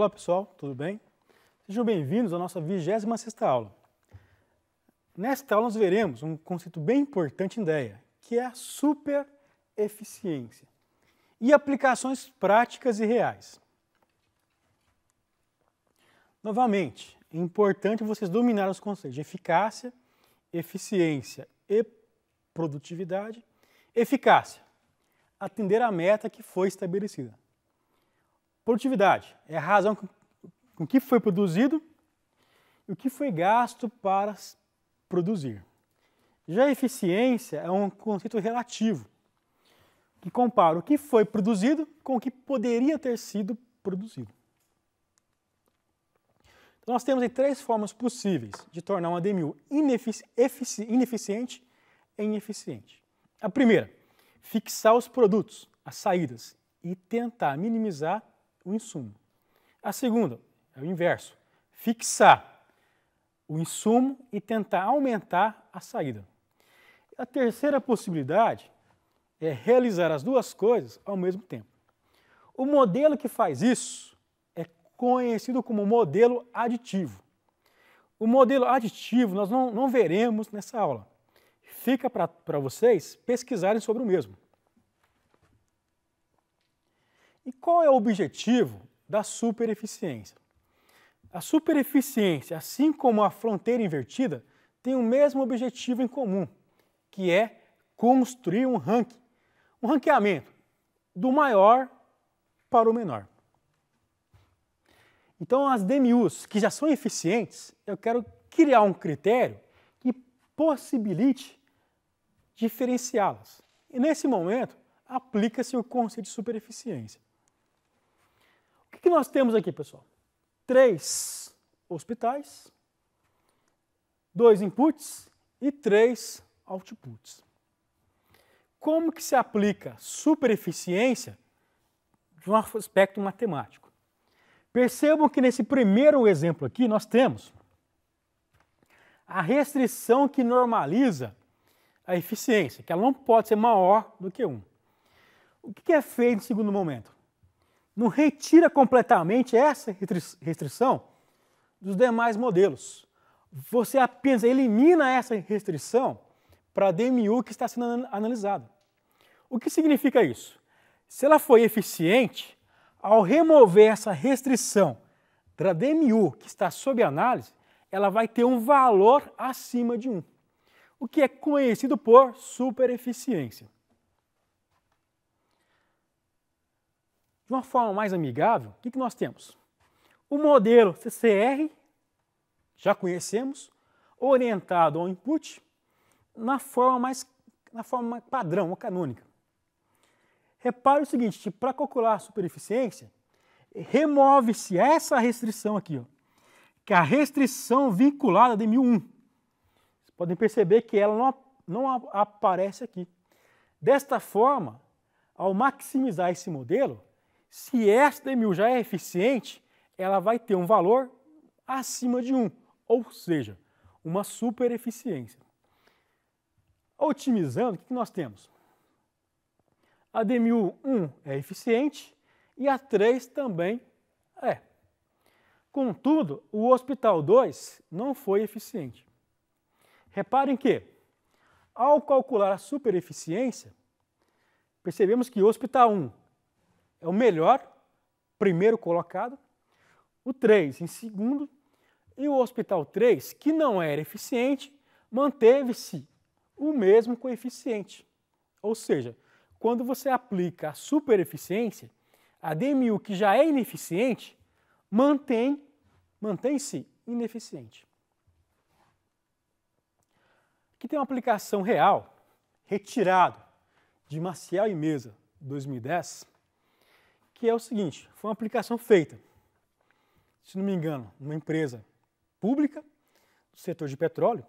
Olá pessoal, tudo bem? Sejam bem-vindos à nossa 26 aula. Nesta aula nós veremos um conceito bem importante em DEA, que é a eficiência e aplicações práticas e reais. Novamente, é importante vocês dominarem os conceitos de eficácia, eficiência e produtividade. Eficácia, atender a meta que foi estabelecida. Produtividade é a razão com que foi produzido e o que foi gasto para produzir. Já a eficiência é um conceito relativo, que compara o que foi produzido com o que poderia ter sido produzido. Então, nós temos aí três formas possíveis de tornar uma ADMU inefici ineficiente em eficiente. A primeira, fixar os produtos, as saídas, e tentar minimizar o insumo. A segunda é o inverso: fixar o insumo e tentar aumentar a saída. A terceira possibilidade é realizar as duas coisas ao mesmo tempo. O modelo que faz isso é conhecido como modelo aditivo. O modelo aditivo nós não, não veremos nessa aula. Fica para vocês pesquisarem sobre o mesmo. E qual é o objetivo da supereficiência? A supereficiência, assim como a fronteira invertida, tem o mesmo objetivo em comum, que é construir um ranking, um ranqueamento do maior para o menor. Então, as DMUs que já são eficientes, eu quero criar um critério que possibilite diferenciá-las. E nesse momento, aplica-se o conceito de supereficiência que nós temos aqui, pessoal? Três hospitais, dois inputs e três outputs. Como que se aplica supereficiência de um aspecto matemático? Percebam que nesse primeiro exemplo aqui nós temos a restrição que normaliza a eficiência, que ela não pode ser maior do que 1. O que é feito em segundo momento? não retira completamente essa restrição dos demais modelos. Você apenas elimina essa restrição para a DMU que está sendo analisada. O que significa isso? Se ela foi eficiente, ao remover essa restrição da DMU que está sob análise, ela vai ter um valor acima de 1, o que é conhecido por supereficiência. de uma forma mais amigável, o que, que nós temos? O modelo CCR, já conhecemos, orientado ao input, na forma mais na forma padrão ou canônica. Repare o seguinte, para calcular a supereficiência, remove-se essa restrição aqui, ó, que é a restrição vinculada de 1001. Vocês podem perceber que ela não, não aparece aqui. Desta forma, ao maximizar esse modelo, se esta DMU já é eficiente, ela vai ter um valor acima de 1, ou seja, uma super eficiência. Otimizando, o que nós temos? A DMU 1 é eficiente e a 3 também é. Contudo, o Hospital 2 não foi eficiente. Reparem que, ao calcular a supereficiência, percebemos que o Hospital 1 é o melhor, primeiro colocado, o 3 em segundo, e o Hospital 3, que não era eficiente, manteve-se o mesmo coeficiente. Ou seja, quando você aplica a supereficiência, a DMU que já é ineficiente mantém, mantém-se ineficiente. Aqui tem uma aplicação real, retirado de Maciel e Mesa, 2010, que é o seguinte, foi uma aplicação feita, se não me engano, numa empresa pública, do setor de petróleo,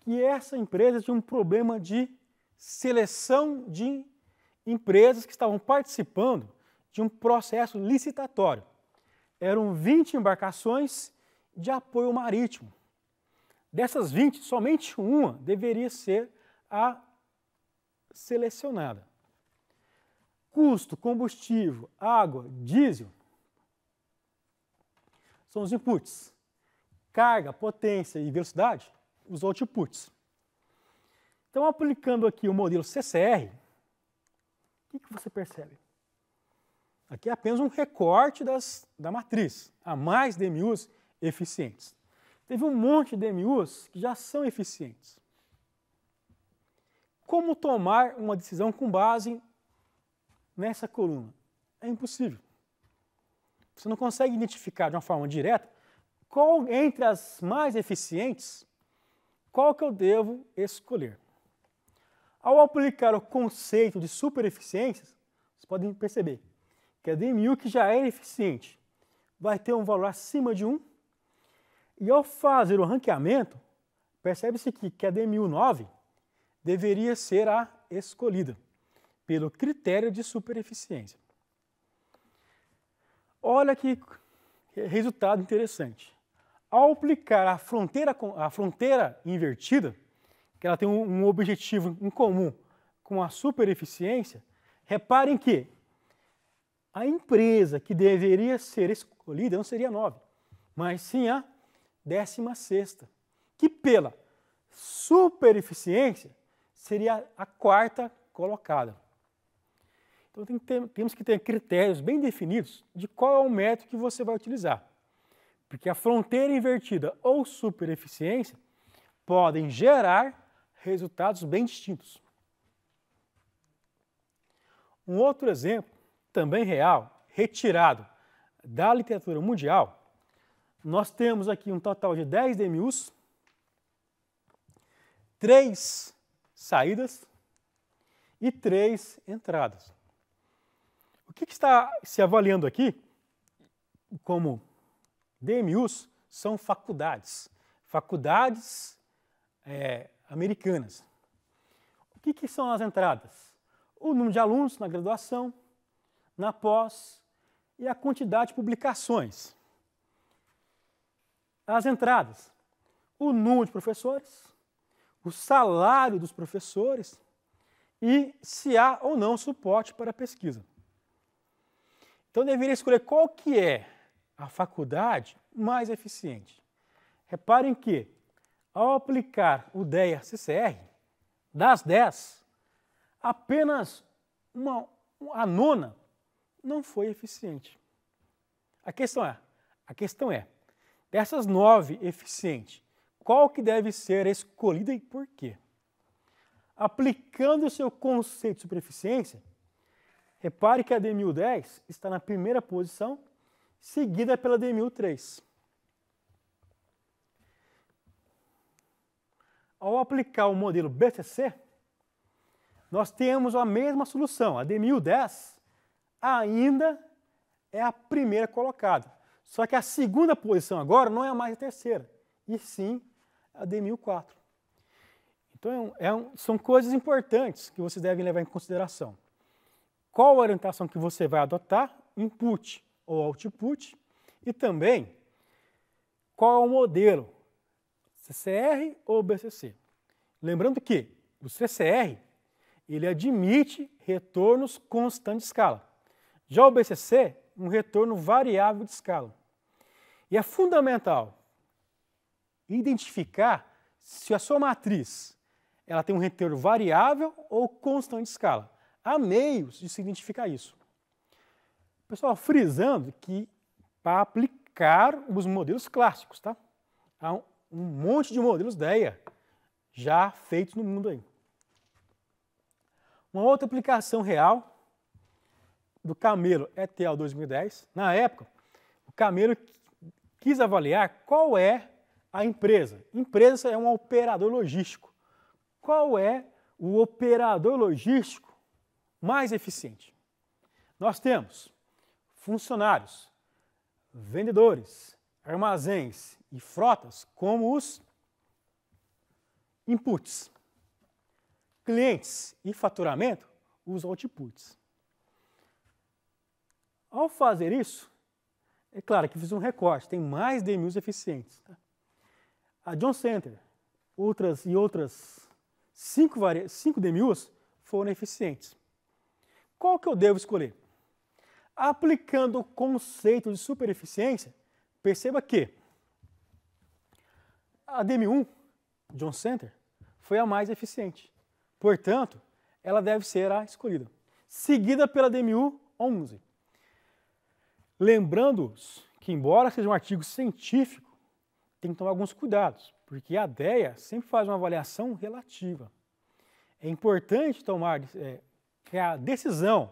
que essa empresa tinha um problema de seleção de empresas que estavam participando de um processo licitatório. Eram 20 embarcações de apoio marítimo. Dessas 20, somente uma deveria ser a selecionada custo, combustível, água, diesel, são os inputs. Carga, potência e velocidade, os outputs. Então, aplicando aqui o modelo CCR, o que, que você percebe? Aqui é apenas um recorte das, da matriz, Há mais DMUs eficientes. Teve um monte de DMUs que já são eficientes. Como tomar uma decisão com base nessa coluna? É impossível. Você não consegue identificar de uma forma direta qual entre as mais eficientes, qual que eu devo escolher. Ao aplicar o conceito de super eficiências, vocês podem perceber que a DMU que já é eficiente vai ter um valor acima de 1. E ao fazer o ranqueamento, percebe-se que, que a DMU 9 deveria ser a escolhida pelo critério de supereficiência. Olha que resultado interessante. Ao aplicar a fronteira, a fronteira invertida, que ela tem um objetivo em comum com a supereficiência, reparem que a empresa que deveria ser escolhida não seria a 9, mas sim a 16, que pela supereficiência seria a quarta colocada. Então tem que ter, temos que ter critérios bem definidos de qual é o método que você vai utilizar. Porque a fronteira invertida ou supereficiência podem gerar resultados bem distintos. Um outro exemplo, também real, retirado da literatura mundial, nós temos aqui um total de 10 DMUs, 3 saídas e 3 entradas. O que, que está se avaliando aqui como DMUs são faculdades, faculdades é, americanas. O que, que são as entradas? O número de alunos na graduação, na pós e a quantidade de publicações. As entradas, o número de professores, o salário dos professores e se há ou não suporte para a pesquisa. Então deveria escolher qual que é a faculdade mais eficiente. Reparem que, ao aplicar o DEA-CCR, das 10, apenas uma, a nona não foi eficiente. A questão é, a questão é, dessas nove eficientes, qual que deve ser escolhida e por quê? Aplicando o seu conceito de supereficiência, Repare que a DMU10 está na primeira posição, seguida pela DMU3. Ao aplicar o modelo BTC, nós temos a mesma solução. A DMU10 ainda é a primeira colocada. Só que a segunda posição agora não é mais a terceira, e sim a D1004. Então é um, são coisas importantes que vocês devem levar em consideração qual a orientação que você vai adotar, input ou output, e também qual é o modelo, CCR ou BCC. Lembrando que o CCR ele admite retornos constantes de escala. Já o BCC, um retorno variável de escala. E é fundamental identificar se a sua matriz ela tem um retorno variável ou constante de escala. Há meios de se identificar isso. Pessoal, frisando que para aplicar os modelos clássicos, tá? Há um monte de modelos DEA já feitos no mundo aí. Uma outra aplicação real do Camelo ETL 2010, na época, o Camelo quis avaliar qual é a empresa. Empresa é um operador logístico. Qual é o operador logístico mais eficiente. Nós temos funcionários, vendedores, armazéns e frotas como os inputs, clientes e faturamento, os outputs. Ao fazer isso, é claro que fiz um recorte, tem mais DMUs eficientes. Tá? A John Center outras e outras cinco, cinco DMUs foram eficientes qual que eu devo escolher? Aplicando o conceito de super eficiência, perceba que a DM1, John Center, foi a mais eficiente. Portanto, ela deve ser a escolhida, seguida pela DMU 11. Lembrando-os que, embora seja um artigo científico, tem que tomar alguns cuidados, porque a DEA sempre faz uma avaliação relativa. É importante tomar é, que é a decisão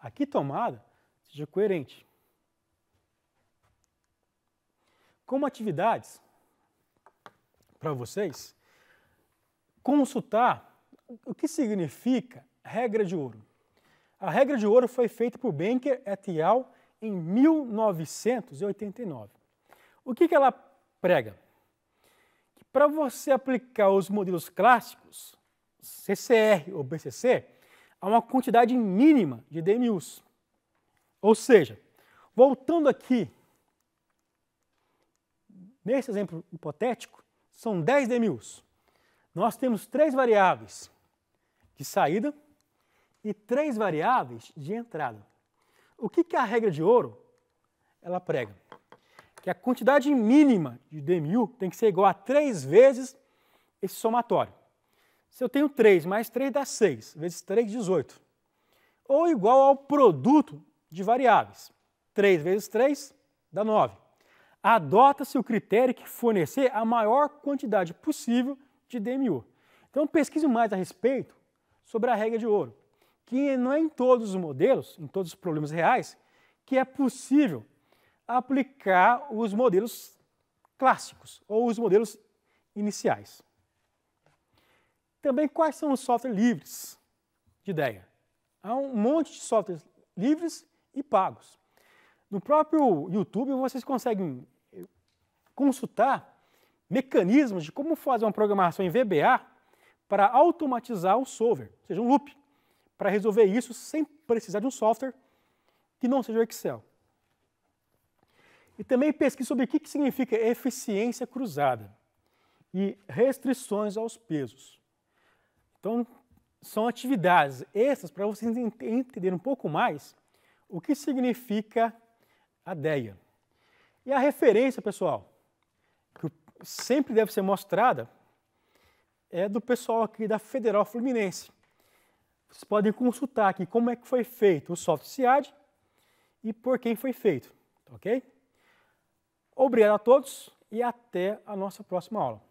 aqui tomada seja coerente. Como atividades para vocês, consultar o que significa regra de ouro. A regra de ouro foi feita por Benker et al. em 1989. O que, que ela prega? Que para você aplicar os modelos clássicos, CCR ou BCC, a uma quantidade mínima de DMUs. Ou seja, voltando aqui, nesse exemplo hipotético, são 10 DMUs. Nós temos três variáveis de saída e três variáveis de entrada. O que, que a regra de ouro ela prega? Que a quantidade mínima de DMU tem que ser igual a três vezes esse somatório. Se eu tenho 3 mais 3 dá 6, vezes 3, 18. Ou igual ao produto de variáveis. 3 vezes 3 dá 9. Adota-se o critério que fornecer a maior quantidade possível de DMU. Então pesquise mais a respeito sobre a regra de ouro, que não é em todos os modelos, em todos os problemas reais, que é possível aplicar os modelos clássicos ou os modelos iniciais. Também quais são os softwares livres de ideia? Há um monte de softwares livres e pagos. No próprio YouTube vocês conseguem eh, consultar mecanismos de como fazer uma programação em VBA para automatizar o solver, ou seja, um loop, para resolver isso sem precisar de um software que não seja o Excel. E também pesquise sobre o que significa eficiência cruzada e restrições aos pesos. Então, são atividades essas para vocês entenderem um pouco mais o que significa a DEA. E a referência, pessoal, que sempre deve ser mostrada, é do pessoal aqui da Federal Fluminense. Vocês podem consultar aqui como é que foi feito o software SIAD e por quem foi feito, ok? Obrigado a todos e até a nossa próxima aula.